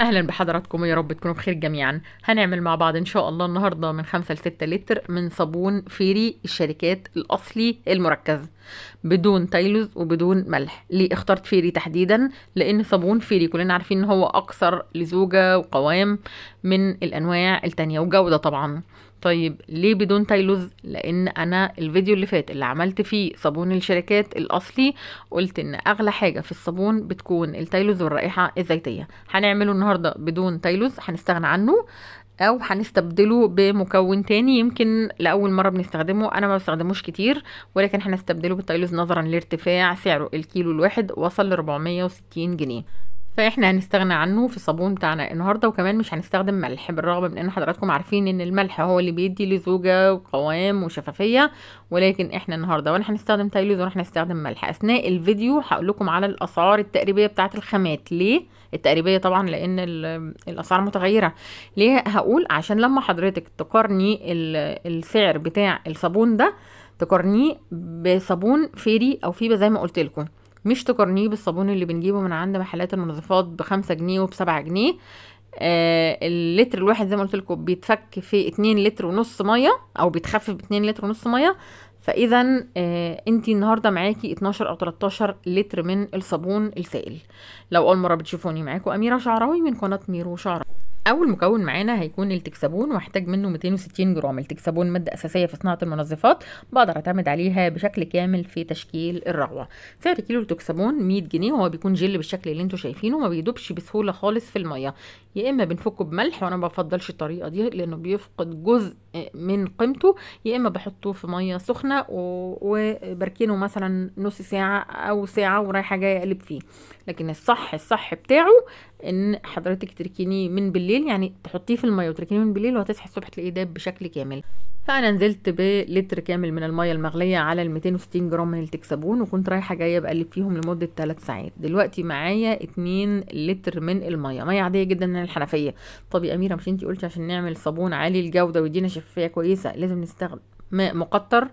اهلا بحضراتكم يا رب تكونوا بخير جميعا هنعمل مع بعض ان شاء الله النهارده من 5 ل 6 لتر من صابون فيري الشركات الاصلي المركز بدون تايلوز وبدون ملح ليه اخترت فيري تحديدا لان صابون فيري كلنا عارفين ان هو اكثر لزوجه وقوام من الانواع التانية وجوده طبعا طيب ليه بدون تايلوز لان انا الفيديو اللي فات اللي عملت فيه صابون الشركات الاصلي قلت ان اغلى حاجه في الصابون بتكون التايلوز والرائحه الزيتيه هنعمله النهارده بدون تايلوز هنستغنى عنه او هنستبدله بمكون تاني يمكن لاول مره بنستخدمه انا ما بستخدموش كتير ولكن هنستبدله بالتايلوز نظرا لارتفاع سعره الكيلو الواحد وصل ل 460 جنيه فاحنا هنستغنى عنه في الصابون بتاعنا النهارده وكمان مش هنستخدم ملح بالرغم من ان حضراتكم عارفين ان الملح هو اللي بيدي لزوجه وقوام وشفافيه ولكن احنا النهارده وانا هنستخدم تايلوز وراح نستخدم ملح اثناء الفيديو هقول لكم على الاسعار التقريبيه بتاعه الخامات ليه التقريبيه طبعا لان الاسعار متغيره ليه هقول عشان لما حضرتك تقارني السعر بتاع الصابون ده تقارنيه بصابون فيري او فيبا زي ما قلت لكم مش تقارنيه بالصابون اللي بنجيبه من عند محلات المنظفات بخمسة جنيه وبسبعة جنيه آه اللتر الواحد زي ما قلت لكم بيتفك في اتنين لتر ونص ميه او بيتخفف باتنين لتر ونص ميه فاذا آه انت النهارده معاكي اتناشر او تلاتاشر لتر من الصابون السائل لو اول مره بتشوفوني معاكم اميره شعراوي من قناه ميرو شعراوي اول مكون معانا هيكون التكسابون وهحتاج منه 260 جرام التكسابون ماده اساسيه في صناعه المنظفات بقدر اعتمد عليها بشكل كامل في تشكيل الرغوه سعر كيلو التكسابون 100 جنيه وهو بيكون جل بالشكل اللي انتم شايفينه ما بيدوبش بسهوله خالص في الميه يا اما بنفكه بملح وانا ما بفضلش الطريقه دي لانه بيفقد جزء من قيمته يا اما بحطه في ميه سخنه وبركنه مثلا نص ساعه او ساعه ورايحه جايه اقلب فيه لكن الصح الصح بتاعه ان حضرتك تركنيه من بالليل يعني تحطيه في الميه وتركنيه من بالليل وهتصحي الصبح تلاقيه داب بشكل كامل فانا نزلت بلتر كامل من الميه المغليه على ال 260 جرام من التكسابون وكنت رايحه جايه بقلب فيهم لمده 3 ساعات دلوقتي معايا 2 لتر من الميه ميه عاديه جدا من الحنفيه طب يا اميره مش انت قلتي عشان نعمل صابون عالي الجوده ويدينا شفافيه كويسه لازم نستخدم ماء مقطر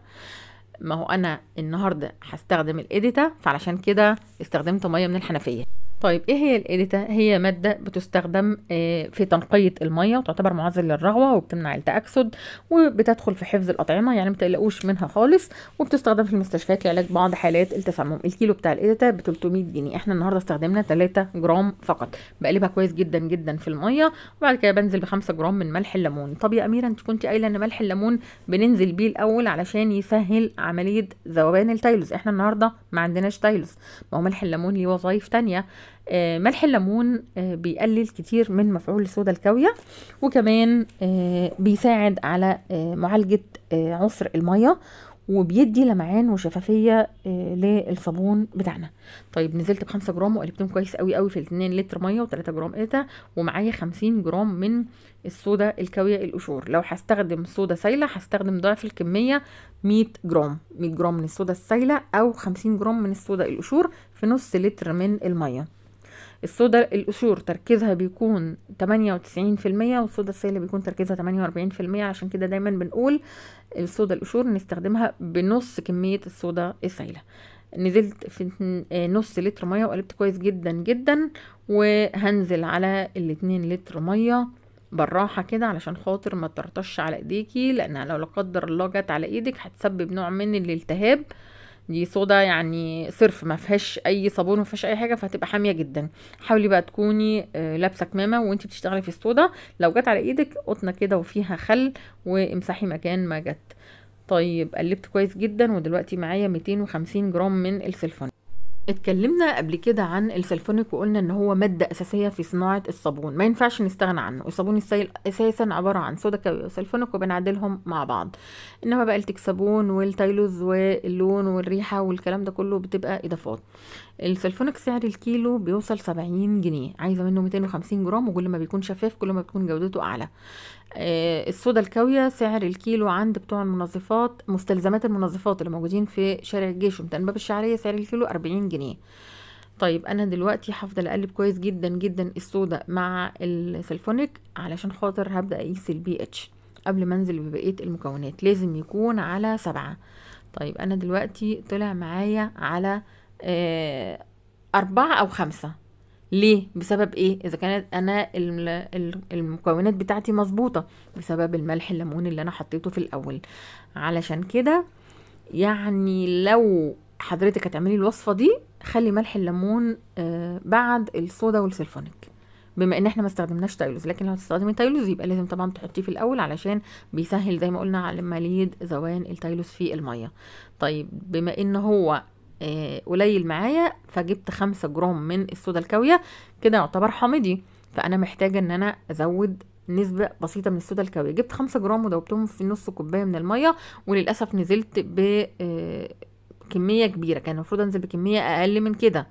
ما هو انا النهارده هستخدم الايديتا فعلشان كده استخدمت ميه من الحنفيه طيب ايه هي الاديتا هي مادة بتستخدم آه، في تنقية المية وتعتبر معزل للرغوة وبتمنع التأكسد وبتدخل في حفظ الأطعمة يعني متقلقوش منها خالص وبتستخدم في المستشفيات لعلاج بعض حالات التسمم الكيلو بتاع الاديتا ب 300 جنيه احنا النهاردة استخدمنا 3 جرام فقط بقلبها كويس جدا جدا في المية وبعد كده بنزل ب 5 جرام من ملح الليمون طب يا أميرة انت كنت قايلة ان ملح الليمون بننزل بيه الأول علشان يسهل عملية ذوبان التايلوس احنا النهاردة ما عندناش تايلوس ما هو ملح الليمون ليه وظايف تانية آه، ملح الليمون آه، بيقلل كتير من مفعول الصودا الكاوية وكمان آه، بيساعد على معالجة عسر المية وبيدي لمعان وشفافيه للصابون بتاعنا طيب نزلت بخمسة جرام وقلبتهم كويس قوي قوي في الاتنين لتر ميه و جرام قتا ومعايا خمسين جرام من الصودا الكاويه القشور لو هستخدم صودا سايله هستخدم ضعف الكميه مية جرام مية جرام من الصودا السايله او خمسين جرام من الصودا القشور في نص لتر من الميه الصودا القشور تركيزها بيكون 98% والصودا السائلة بيكون تركيزها 48% عشان كده دايما بنقول الصودا القشور نستخدمها بنص كمية الصودا السائلة نزلت في آه، نص لتر مية وقلبت كويس جدا جدا وهنزل على الاتنين لتر مية بالراحة كده علشان خاطر ما ترتش على ايديكي لانها لو لا قدر الله جت على ايدك هتسبب نوع من الالتهاب دي صودا يعني صرف ما فيهاش اي صابون ما فيهاش اي حاجه فهتبقى حاميه جدا حاولي بقى تكوني آه، لابسه كمامه وانت بتشتغلي في الصودا لو جت على ايدك قطنه كده وفيها خل وامسحي مكان ما جت طيب قلبت كويس جدا ودلوقتي معايا 250 جرام من السلفون اتكلمنا قبل كده عن السلفونيك وقلنا ان هو ماده اساسيه في صناعه الصابون ما ينفعش نستغنى عنه الصابون السائل اساسا عباره عن صودا كاوي وسلفونيك وبنعدلهم مع بعض انما بقى التكسابون والتايلوز واللون والريحه والكلام ده كله بتبقى اضافات السلفونك سعر الكيلو بيوصل 70 جنيه عايزه منه 250 جرام وكل ما بيكون شفاف كل ما بتكون جودته اعلى آه الصودا الكاويه سعر الكيلو عند بتوع المنظفات مستلزمات المنظفات اللي موجودين في شارع الجيش ومتان باب الشعريه سعر الكيلو 40 جنيه طيب انا دلوقتي هفضل اقلب كويس جدا جدا الصودا مع السلفونيك علشان خاطر هبدا اقيس البي اتش قبل ما انزل ببقيه المكونات لازم يكون على سبعة طيب انا دلوقتي طلع معايا على آه، أربعة أو خمسة ليه بسبب ايه اذا كانت انا المكونات بتاعتي مظبوطه بسبب الملح الليمون اللي انا حطيته في الاول علشان كده يعني لو حضرتك هتعملي الوصفه دي خلي ملح الليمون آه بعد الصودا والسلفونيك بما ان احنا ما استخدمناش تايلوز لكن لو هتستخدمي تايلوز يبقى لازم طبعا تحطيه في الاول علشان بيسهل زي ما قلنا على عمليه زوان التايلوز في الميه طيب بما ان هو آه، قليل معايا فجبت خمسة جرام من الصودا الكاوية كده يعتبر حامضي فأنا محتاجة إن أنا أزود نسبة بسيطة من الصودا الكاوية جبت خمسة جرام وذوبتهم في نص كوباية من المية وللأسف نزلت بكمية آه، كبيرة كان المفروض أنزل بكمية أقل من كده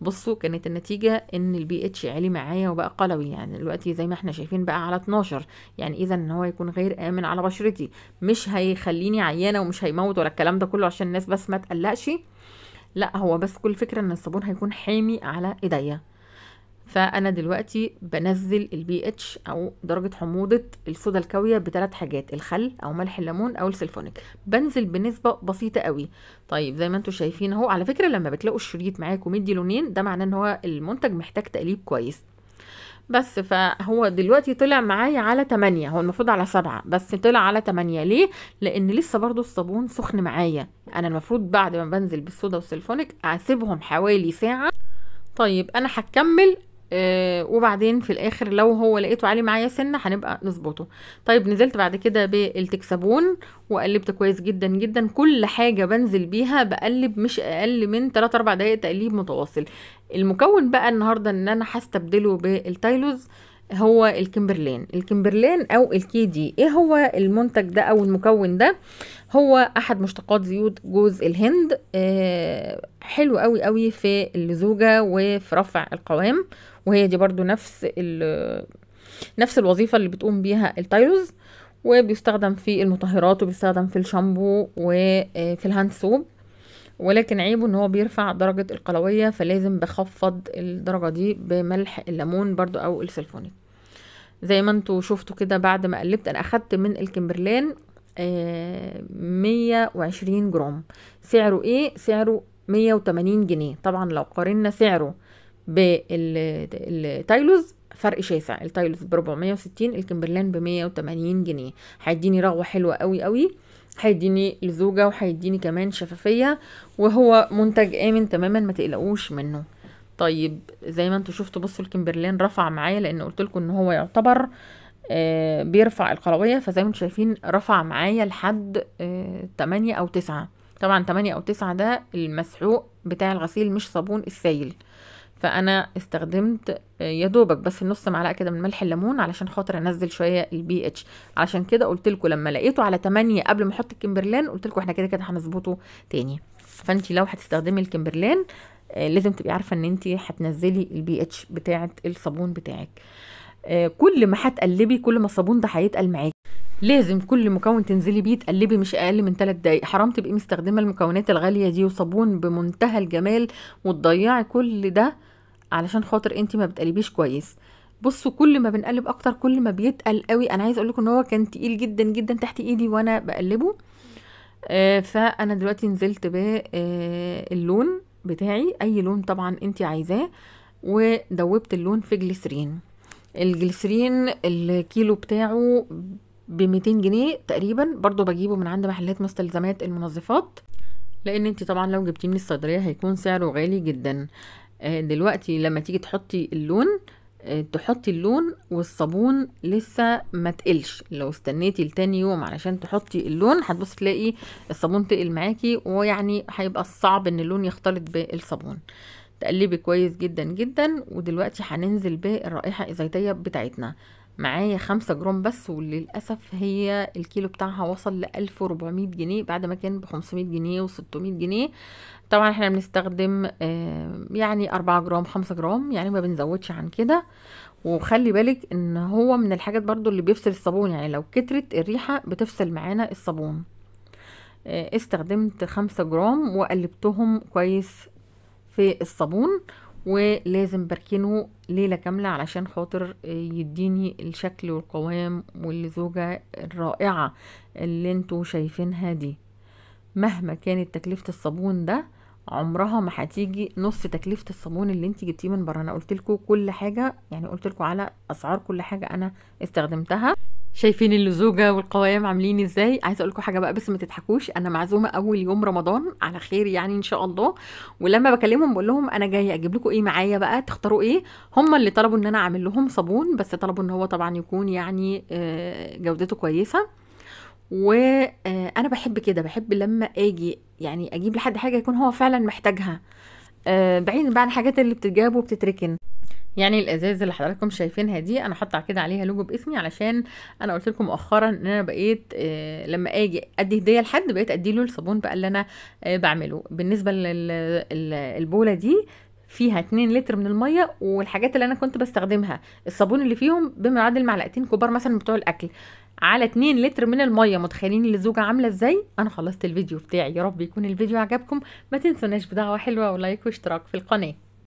بصوا كانت النتيجة ان البي اتش عالي معايا وبقى قلوي يعني دلوقتي زي ما احنا شايفين بقى على 12 يعني اذا ان هو يكون غير امن على بشرتي مش هيخليني عيانة ومش هيموت ولا الكلام ده كله عشان الناس بس ما تقلقش لا هو بس كل فكرة ان الصابون هيكون حامي على ايديا فانا دلوقتي بنزل البي اتش او درجه حموضه الصودا الكاويه بثلاث حاجات الخل او ملح الليمون او السلفونيك بنزل بنسبه بسيطه قوي طيب زي ما انتم شايفين اهو على فكره لما بتلاقوا الشريط معاكم مدي لونين ده معناه ان هو المنتج محتاج تقليب كويس بس فهو دلوقتي طلع معايا على 8 هو المفروض على 7 بس طلع على 8 ليه لان لسه برضو الصابون سخن معايا انا المفروض بعد ما بنزل بالصودا والسلفونيك اسيبهم حوالي ساعه طيب انا هكمل آه، وبعدين في الاخر لو هو لقيته عالي معايا سنه هنبقى نظبطه طيب نزلت بعد كده بالتكسبون وقلبت كويس جدا جدا كل حاجه بنزل بيها بقلب مش اقل من 3 4 دقائق تقليب متواصل المكون بقى النهارده ان انا هستبدله بالتايلوز هو الكمبرلين الكمبرلين او الكي دي ايه هو المنتج ده او المكون ده هو احد مشتقات زيوت جوز الهند آه حلو قوي قوي في اللزوجه وفي رفع القوام وهي دي برضو نفس نفس الوظيفه اللي بتقوم بيها التايروز وبيستخدم في المطهرات وبيستخدم في الشامبو وفي آه، الهاند سوب ولكن عيبه ان هو بيرفع درجة القلوية فلازم بخفض الدرجة دي بملح الليمون برضو او السلفونيك زي ما انتوا شفتوا كده بعد ما قلبت انا اخدت من الكمبرلان آه، مية وعشرين جرام سعره ايه سعره مية وتمانين جنيه طبعا لو قارنا سعره بالتايلوز فرق شاسع التايلوز ب 460 الكمبرلان ب 180 جنيه هيديني رغوه حلوه قوي قوي هيديني لزوجه وهيديني كمان شفافيه وهو منتج امن تماما ما تقلقوش منه طيب زي ما انتوا شفتوا بصوا الكمبرلين رفع معايا لان قلت لكم ان هو يعتبر آه، بيرفع القلوية فزي ما انتوا شايفين رفع معايا لحد 8 آه، او 9 طبعا 8 او 9 ده المسحوق بتاع الغسيل مش صابون السايل فانا استخدمت آه، يا دوبك بس نص معلقه كده من ملح الليمون علشان خاطر انزل شويه البي اتش علشان كده قلت لكم لما لقيته على 8 قبل ما احط الكمبرلين قلت لكم احنا كده كده هنظبطه تاني فانت لو هتستخدمي الكمبرلين آه، لازم تبقي عارفه ان انت هتنزلي البي اتش بتاعه الصابون بتاعك آه، كل ما هتقلبي كل ما الصابون ده هيتقل معاكي لازم كل مكون تنزلي بيه تقلبي مش اقل من 3 دقايق حرام تبقي مستخدمه المكونات الغاليه دي وصابون بمنتهى الجمال وتضيعي كل ده علشان خاطر انت ما بتقلبيش كويس بصوا كل ما بنقلب اكتر كل ما بيتقل قوي انا عايز اقول لكم ان هو كان تقيل جدا جدا تحت ايدي وانا بقلبه آه فانا دلوقتي نزلت باللون بتاعي اي لون طبعا انت عايزاه ودوبت اللون في جليسرين الجليسرين الكيلو بتاعه ب 200 جنيه تقريبا برضو بجيبه من عند محلات مستلزمات المنظفات لان انت طبعا لو جبتيه من الصيدليه هيكون سعره غالي جدا آه، دلوقتي لما تيجي تحطي اللون آه، تحطي اللون والصابون لسه ما تقلش لو استنيتي لتاني يوم علشان تحطي اللون هتبصي تلاقي الصابون تقل معاكي ويعني هيبقى صعب ان اللون يختلط بالصابون تقلبي كويس جدا جدا ودلوقتي هننزل بالرائحه الزيتيه بتاعتنا معايا خمسة جرام بس وللأسف هي الكيلو بتاعها وصل لألف وربعمية جنيه بعد ما كان بخمسمية جنيه وستمية جنيه طبعا احنا بنستخدم يعني أربعة جرام خمسة جرام يعني ما بنزودش عن كده وخلي بالك ان هو من الحاجات برضو اللي بيفصل الصابون يعني لو كترت الريحة بتفصل معانا الصابون آه، استخدمت خمسة جرام وقلبتهم كويس في الصابون ولازم بركنه ليله كامله علشان خاطر يديني الشكل والقوام والزوجه الرائعه اللي انتوا شايفينها دي مهما كانت تكلفه الصابون ده عمرها ما هتيجي نص تكلفه الصابون اللي انت جبتيه من بره انا قلت لكم كل حاجه يعني قلت لكم على اسعار كل حاجه انا استخدمتها شايفين اللزوجة والقوام عاملين ازاي عايزة اقولكوا حاجة بقى بس ما تضحكوش انا معزومة اول يوم رمضان على خير يعني ان شاء الله ولما بكلمهم بقول لهم انا جاية اجيب لكم ايه معايا بقى تختاروا ايه هم اللي طلبوا ان انا اعمل لهم صابون بس طلبوا ان هو طبعا يكون يعني آه، جودته كويسة وانا آه، بحب كده بحب لما اجي يعني اجيب لحد حاجة يكون هو فعلا محتاجها آه، بعيد بقى عن الحاجات اللي بتتجاب وبتتركن يعني الازاز اللي حضراتكم شايفينها دي انا حاطه كده عليها لوجو باسمي علشان انا قلت لكم مؤخرا ان انا بقيت آه، لما اجي ادي هديه لحد بقيت ادي له الصابون بقى اللي انا آه، بعمله بالنسبه للبوله دي فيها 2 لتر من الميه والحاجات اللي انا كنت بستخدمها الصابون اللي فيهم بما يعادل معلقتين كبار مثلا بتوع الاكل على 2 لتر من الميه متخيلين اللزوجه عامله ازاي انا خلصت الفيديو بتاعي يا رب يكون الفيديو عجبكم ما تنسوناش بدعوه حلوه ولايك واشتراك في القناه